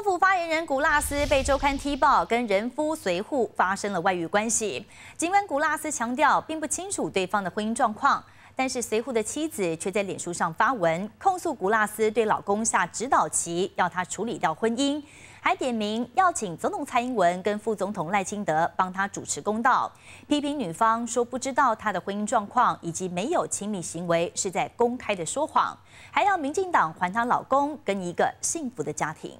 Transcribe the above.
政府发言人古拉斯被周刊踢爆，跟人夫随扈发生了外遇关系。尽管古拉斯强调并不清楚对方的婚姻状况，但是随扈的妻子却在脸书上发文控诉古拉斯对老公下指导棋，要他处理掉婚姻，还点名要请总统蔡英文跟副总统赖清德帮他主持公道，批评女方说不知道他的婚姻状况，以及没有亲密行为是在公开的说谎，还要民进党还他老公跟一个幸福的家庭。